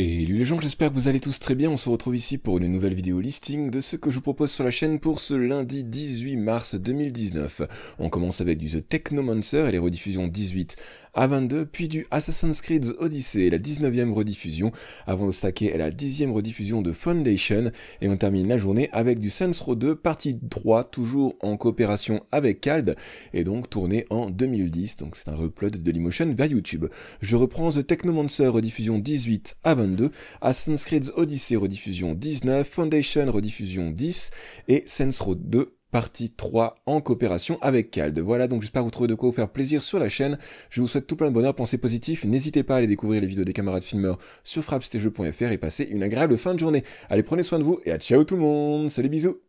Et les gens, j'espère que vous allez tous très bien, on se retrouve ici pour une nouvelle vidéo listing de ce que je vous propose sur la chaîne pour ce lundi 18 mars 2019. On commence avec du The Technomancer et les rediffusions 18 à 22, puis du Assassin's Creed Odyssey, la 19e rediffusion, avant de stacker la 10e rediffusion de Foundation, et on termine la journée avec du sensro Row 2 partie 3, toujours en coopération avec CALD, et donc tourné en 2010, donc c'est un replot de Limotion vers YouTube. Je reprends The Technomancer rediffusion 18 à 22, 2, Assassin's Creed Odyssey rediffusion 19, Foundation rediffusion 10 et Sense 2 partie 3 en coopération avec Calde. Voilà donc j'espère vous trouver de quoi vous faire plaisir sur la chaîne. Je vous souhaite tout plein de bonheur, pensez positif, n'hésitez pas à aller découvrir les vidéos des camarades filmeurs sur frappstjeu.fr et passez une agréable fin de journée. Allez prenez soin de vous et à ciao tout le monde, salut bisous